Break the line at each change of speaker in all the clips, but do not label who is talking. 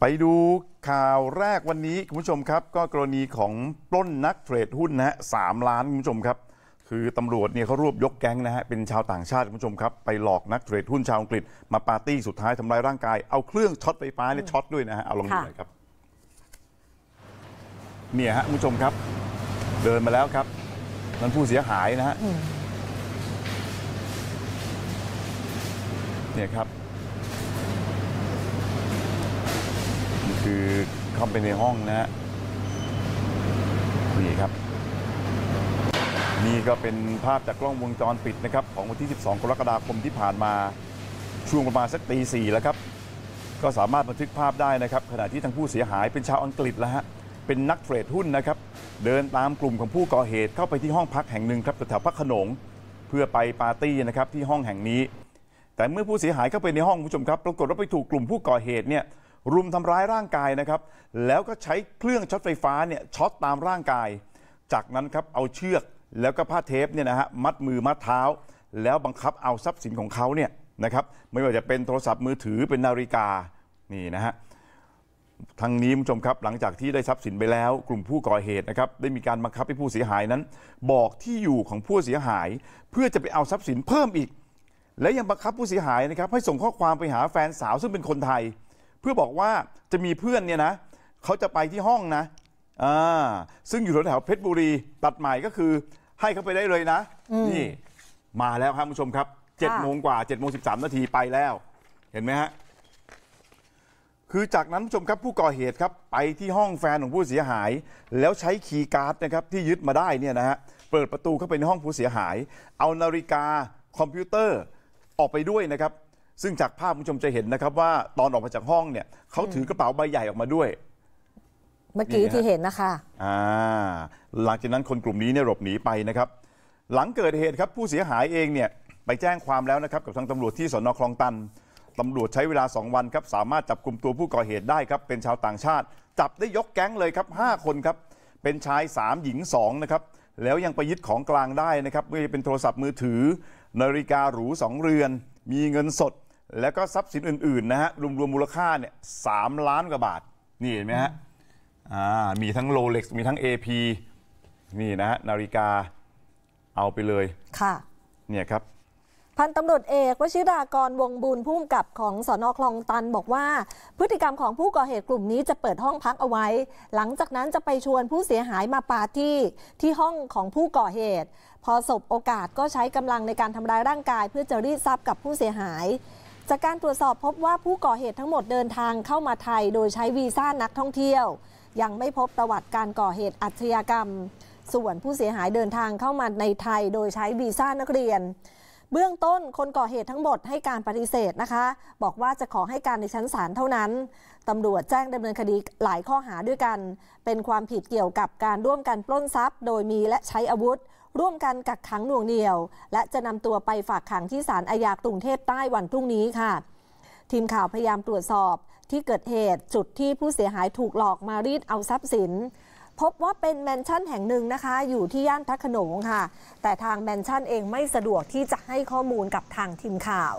ไปดูข่าวแรกวันนี้คุณผู้ชมครับ ก็กรณีของปล้นนักเทรดหุ้นนะฮะสามล้านคุณผู้ชมครับ คือตำรวจเนี่ยเขารวบยกแก๊งนะฮะเป็นชาวต่างชาติคุณผู้ชมครับไปหลอกนักเทรดหุ้นชาวอังกฤษมาปาร์ตี้สุดท้ายทำลายร่างกายเอาเครื่องช็อตไฟฟ้าเนี่ยช็อตด้วยนะฮะเอาลองดูหน่อยครับเนี่ยฮะคุณผู้ชมครับ เดินมาแล้วครับนั่นผู้เสียหายนะฮะเนี่ยครับคือเข้าไปในห้องนะฮะนี่ครับ นี่ก็เป็นภาพจากกล้องวงจรปิดนะครับ ของวันที่ 12กรกฎาคมที่ผ่านมาช่วงประมาณสักตีสี่แล้วครับ ก็สามารถบันทึกภาพได้นะครับ ขณะที่ทางผู้เสียหายเป็นชาวอังกฤษแล้วฮะเป็นนักเทรดหุ้นนะครับ เดินตามกลุ่มของผู้ก่อเหตุ เข้าไปที่ห้องพักแห่งหนึ่งครับแถวพระขนง เพื่อไปปาร์ตี้นะครับที่ห้องแห่งนี้ แต่เมื่อผู้เสียหายเข้าไปในห้องผู้ชมครับปรากฏว่าไปถูกกลุ่มผู้ก่อเหตุเนี่ยรุมทำร้ายร่างกายนะครับ แล้วก็ใช้เครื่องช็อตไฟฟ้าเนี่ยช็อตตามร่างกาย จากนั้นครับเอาเชือกแล้วก็ผ้าเทปเนี่ยนะฮะมัดมือมัดเท้า แล้วบังคับเอาทรัพย์สินของเขาเนี่ยนะครับไม่ว่าจะเป็นโทรศัพท์มือถือเป็นนาฬิกานี่นะฮะทางนี้ผู้ชมครับหลังจากที่ได้ทรัพย์สินไปแล้ว กลุ่มผู้ก่อเหตุนะครับได้มีการบังคับให้ผู้เสียหายนั้น บอกที่อยู่ของผู้เสียหายเพื่อจะไปเอาทรัพย์สินเพิ่มอีก และยังบังคับผู้เสียหายนะครับให้ส่งข้อความไปหาแฟนสาวซึ่งเป็นคนไทยพื่อบอกว่าจะมีเพื่อนเนี่ยนะเขาจะไปที่ห้องนะอ่าซึ่งอยู่แถวเพชรบุรีตัดใหม่ก็คือ ให้เขาไปได้เลยนะนี่มาแล้วครับผู้ชมครับเจ็ดโมงกว่าเจ็ดโมงสิบสามนาทีไปแล้ว เห็นไหมฮะคือจากนั้นผู้ชมครับผู้ก่อเหตุครับไปที่ห้องแฟนของผู้เสียหาย แล้วใช้คีย์การ์ดนะครับ ที่ยึดมาได้เนี่ยนะฮะเปิดประตูเข้าไปในห้องผู้เสียหาย เอานาฬิกาคอมพิวเตอร์ออกไปด้วยนะครับซึ่งจากภาพผู้ชมจะเห็นนะครับว่าตอนออกมาจากห้องเนี่ยเขาถือกระเป๋าใบใหญ่ออกมาด้วย
เมื่อกี้ที่เห็นนะคะ
อ่าหลังจากนั้นคนกลุ่มนี้เนี่ยหลบหนีไปนะครับ หลังเกิดเหตุครับผู้เสียหายเองเนี่ยไปแจ้งความแล้วนะครับกับทางตำรวจที่สนคลองตันตำรวจใช้เวลา 2 วันครับ สามารถจับกลุ่มตัวผู้ก่อเหตุได้ครับเป็นชาวต่างชาติ จับได้ยกแก๊งเลยครับ 5 คนครับเป็นชาย3หญิง2นะครับแล้วยังไปยึดของกลางได้นะครับไม่ว่าจะเป็นโทรศัพท์มือถือ นาฬิกาหรู2เรือนมีเงินสดแล้วก็ทรัพย์สินอื่น ๆ นะฮะ รวมรวมูลค่าเนี่ยสามล้านกว่าบาท นี่เห็นไหมฮะ อ่า มีทั้งโรเล็กซ์มีทั้ง AP นี่นะฮะ นาฬิกาเอาไปเลย ค่ะเนี่ยครับ
พันตำรวจเอกวชิรากรวงบุญผู้กำกับของสอนอคลองตันบอกว่า พฤติกรรมของผู้ก่อเหตุกลุ่มนี้จะเปิดห้องพักเอาไว้ หลังจากนั้นจะไปชวนผู้เสียหายมาปาร์ตี้ที่ห้องของผู้ก่อเหตุพอสบโอกาสก็ใช้กำลังในการทำร้ายร่างกาย เพื่อจะรีดทรัพย์กับผู้เสียหายจากการตรวจสอบพบว่าผู้ก่อเหตุทั้งหมดเดินทางเข้ามาไทยโดยใช้วีซ่านักท่องเที่ยวยังไม่พบประวัติการก่อเหตุอาชญากรรม ส่วนผู้เสียหายเดินทางเข้ามาในไทยโดยใช้วีซ่านักเรียนเบื้องต้นคนก่อเหตุทั้งหมดให้การปฏิเสธนะคะ บอกว่าจะขอให้การในชั้นศาลเท่านั้น ตำรวจแจ้งดำเนินคดีหลายข้อหาด้วยกัน เป็นความผิดเกี่ยวกับการร่วมกันปล้นทรัพย์โดยมีและใช้อาวุธ ร่วมกันกักขังหน่วงเหนี่ยว และจะนำตัวไปฝากขังที่ศาลอาญากรุงเทพใต้วันพรุ่งนี้ค่ะ ทีมข่าวพยายามตรวจสอบที่เกิดเหตุจุดที่ผู้เสียหายถูกหลอกมารีดเอาทรัพย์สินพบว่าเป็นแมนชั่นแห่งหนึ่งนะคะอยู่ที่ย่านพระขนงค่ะ แต่ทางแมนชั่นเองไม่สะดวกที่จะให้ข้อมูลกับทางทีมข่าว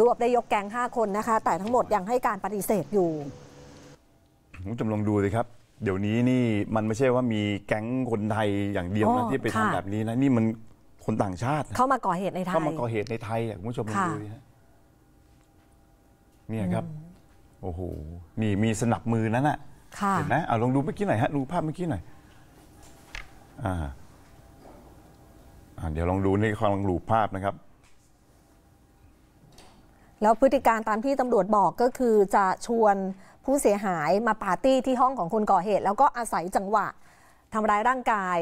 รวบได้ยกแก๊ง5 คนนะคะ แต่ทั้งหมดยังให้การปฏิเสธอยู่
คุณผู้ชมลองดูสิครับ เดี๋ยวนี้นี่มันไม่ใช่ว่ามีแก๊งคนไทยอย่างเดียวนะ ที่ไปทำแบบนี้นะ นี่มันคนต่างชาติ เข้ามาก
่อเหตุในไทยเข้ามาก่อเหตุในไท
ยคุณผู้ชมลองดูนะเนี่ยครับ โอ้โหนี่มีสนับมือนั้นอะเห็นไหมเอาลองดูเมื่อกี้หน่อยฮะ ดูภาพเมื่อกี้หน่อยอ่าเดี๋ยวลองดูนี่ลองดูภาพนะครับ
แล้วพฤติการตามที่ตำรวจบอกก็คือ จะชวนผู้เสียหายมาปาร์ตี้ที่ห้องของคนก่อเหตุ แล้วก็อาศัยจังหวะทำร้ายร่างกาย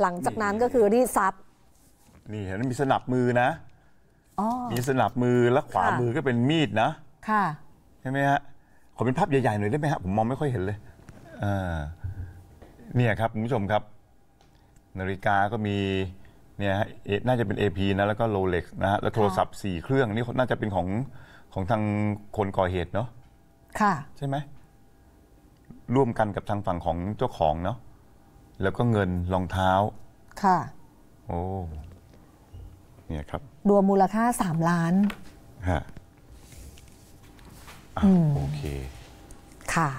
หลังจากนั้นก็คือรีดซับ
นี่เห็นมีสนับมือนะ มีสนับมือและขวามือก็เป็นมีดนะ ค่ะใช่ไหมฮะ ขอเป็นภาพใหญ่ๆหน่อยได้ไหมฮะ ผมมองไม่ค่อยเห็นเลยเนี่ยครับ คุณผู้ชมครับ นาฬิกาก็มี เนี่ยฮะเอน่าจะเป็น AP นะแล้วก็โรเล็กนะฮะแล้วโทรศัพท์ 4 เครื่อง นี่น่าจะเป็นของของทางคนก่อเหตุเนาะค่ะ ใช่ไหมร่วมกันกับทางฝั่งของเจ้าของเนาะแล้วก็เงินรองเท้า ค่ะ โอ้เนี่ยครับ
รวมมูลค่า 3 ล้านฮะอ่ะโอเค ค่ะ